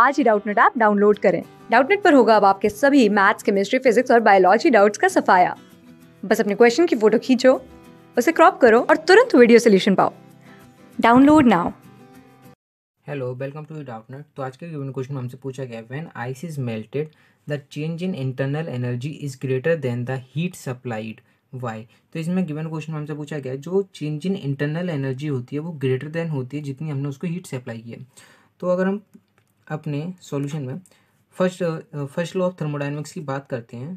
आज ही Doubtnut app download करें डाउटनेट पर होगा अब आपके सभी मैथ्स केमिस्ट्री फिजिक्स और बायोलॉजी डाउट्स का सफाया बस अपने क्वेश्चन की फोटो खींचो उसे क्रॉप करो और तुरंत वीडियो सोल्यूशन पाओ download now hello welcome to Doubtnut तो आज के गिवन क्वेश्चन हमसे पूछा गया when ice is melted the change in internal energy is greater than the heat supplied why तो इसमें गिवन क्वेश्चन हमसे पूछा गया जो चेंज इन इंटरनल एनर्जी होती है वो ग्रेटर देन होती है जितनी हमने उसको हीट सप्लाई की है तो अगर हम अपने सॉल्यूशन में first first law of thermodynamics की बात करते हैं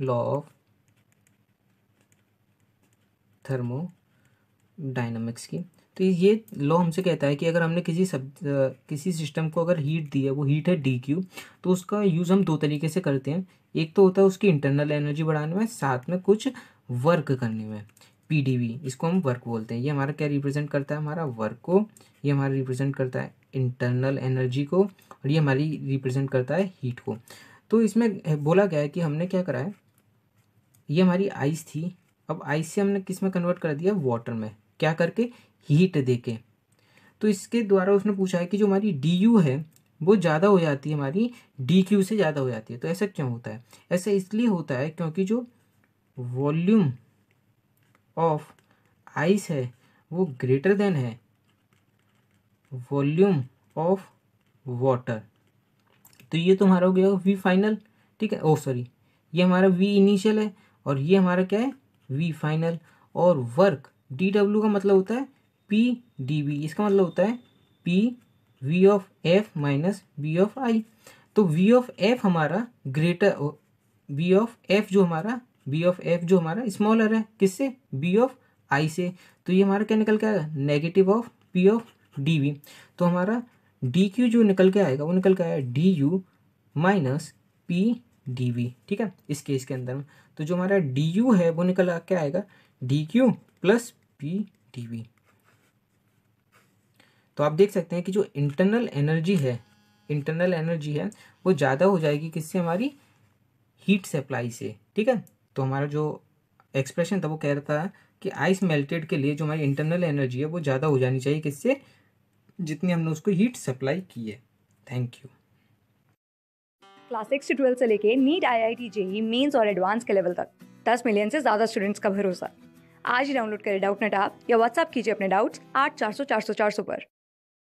लॉ ऑफ थर्मो डायनमिक्स की तो ये लॉ हमसे कहता है कि अगर हमने किसी सब uh, किसी सिस्टम को अगर हीट दी है वो हीट है डी क्यू तो उसका यूज़ हम दो तरीके से करते हैं एक तो होता है उसकी इंटरनल एनर्जी बढ़ाने में साथ में कुछ वर्क करने में पी इसको हम वर्क बोलते हैं ये हमारा क्या रिप्रेजेंट करता है हमारा वर्क को ये हमारा रिप्रेजेंट करता है इंटरनल एनर्जी को और ये हमारी रिप्रेजेंट करता है हीट को तो इसमें बोला गया है कि हमने क्या करा है ये हमारी आइस थी अब आइस से हमने किस में कन्वर्ट कर दिया वाटर में क्या करके हीट दे के तो इसके द्वारा उसने पूछा है कि जो हमारी डी यू है वो ज़्यादा हो जाती है हमारी डी क्यू से ज़्यादा हो जाती है तो ऐसा क्यों होता है ऐसा इसलिए होता है क्योंकि जो वॉल्यूम ऑफ आइस है वो ग्रेटर देन है वॉल्यूम ऑफ वाटर तो ये तुम्हारा हो गया वी फाइनल ठीक है ओ oh, सॉरी ये हमारा वी इनिशियल है और ये हमारा क्या है वी फाइनल और वर्क डी डब्ल्यू का मतलब होता है पी डी बी इसका मतलब होता है P V of F minus V of I तो वी ऑफ एफ हमारा ग्रेटर वी ऑफ एफ जो हमारा बी ऑफ एफ जो हमारा स्मॉलर है किससे बी ऑफ आई से तो ये हमारा क्या निकल के आएगा negative of P of D V तो हमारा डी क्यू जो निकल के आएगा वो निकल के आएगा D U minus P D V ठीक है इस केस के अंदर में तो जो हमारा डी यू है वो निकल के आएगा D Q plus P D V तो आप देख सकते हैं कि जो इंटरनल एनर्जी है इंटरनल एनर्जी है वो ज़्यादा हो जाएगी किससे हमारी हीट सप्लाई से ठीक है तो हमारा जो एक्सप्रेशन था वो कह रहा था कि आइस मेल्टेड के लिए जो हमारी इंटरनल एनर्जी है वो ज़्यादा हो जानी चाहिए किससे जितनी हमने उसको हीट सप्लाई की है थैंक यू क्लास सिक्स से ट्वेल्थ से लेके NEET I I T JEE mains और एडवांस के लेवल तक दस मिलियन से ज़्यादा स्टूडेंट्स का भरोसा आज ही डाउनलोड करें डाउट नेट आप या व्हाट्सअप कीजिए अपने डाउट्स आठ चार सौ चार सौ चार सौ पर